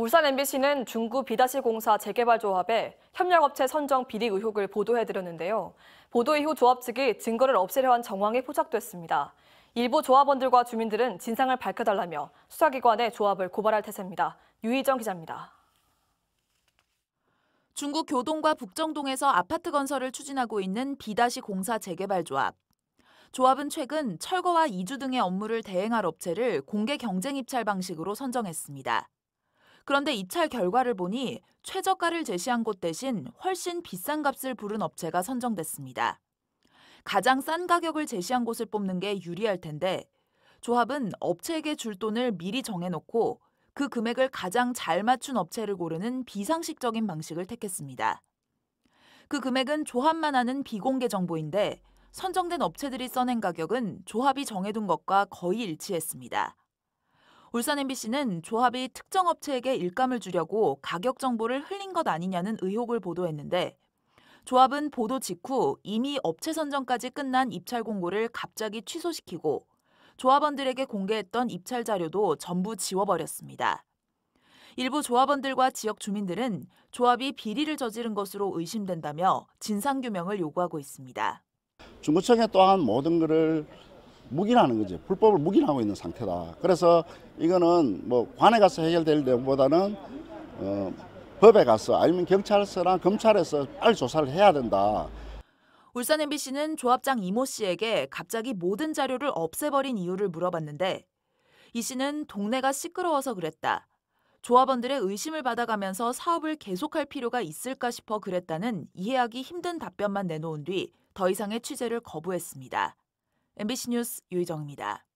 울산 MBC는 중구 비다시 공사 재개발 조합에 협력업체 선정 비리 의혹을 보도해드렸는데요. 보도 이후 조합 측이 증거를 없애려 한 정황이 포착됐습니다. 일부 조합원들과 주민들은 진상을 밝혀달라며 수사기관에 조합을 고발할 태세입니다. 유희정 기자입니다. 중국 교동과 북정동에서 아파트 건설을 추진하고 있는 비다시 공사 재개발 조합. 조합은 최근 철거와 이주 등의 업무를 대행할 업체를 공개 경쟁 입찰 방식으로 선정했습니다. 그런데 이 차 결과를 보니 최저가를 제시한 곳 대신 훨씬 비싼 값을 부른 업체가 선정됐습니다. 가장 싼 가격을 제시한 곳을 뽑는 게 유리할 텐데 조합은 업체에게 줄 돈을 미리 정해놓고 그 금액을 가장 잘 맞춘 업체를 고르는 비상식적인 방식을 택했습니다. 그 금액은 조합만 하는 비공개 정보인데 선정된 업체들이 써낸 가격은 조합이 정해둔 것과 거의 일치했습니다. 울산 MBC는 조합이 특정 업체에게 일감을 주려고 가격 정보를 흘린 것 아니냐는 의혹을 보도했는데 조합은 보도 직후 이미 업체 선정까지 끝난 입찰 공고를 갑자기 취소시키고 조합원들에게 공개했던 입찰 자료도 전부 지워버렸습니다. 일부 조합원들과 지역 주민들은 조합이 비리를 저지른 것으로 의심된다며 진상규명을 요구하고 있습니다. 중구청에 또한 모든 것을 묵인하는 거지. 불법을 묵인하고 있는 상태다. 그래서 이거는 뭐 관에 가서 해결될 내용보다는 어, 법에 가서 아니면 경찰서나 검찰에서 빨리 조사를 해야 된다. 울산 MBC는 조합장 이모 씨에게 갑자기 모든 자료를 없애버린 이유를 물어봤는데 이 씨는 동네가 시끄러워서 그랬다. 조합원들의 의심을 받아가면서 사업을 계속할 필요가 있을까 싶어 그랬다는 이해하기 힘든 답변만 내놓은 뒤 더 이상의 취재를 거부했습니다. MBC 뉴스 유희정입니다.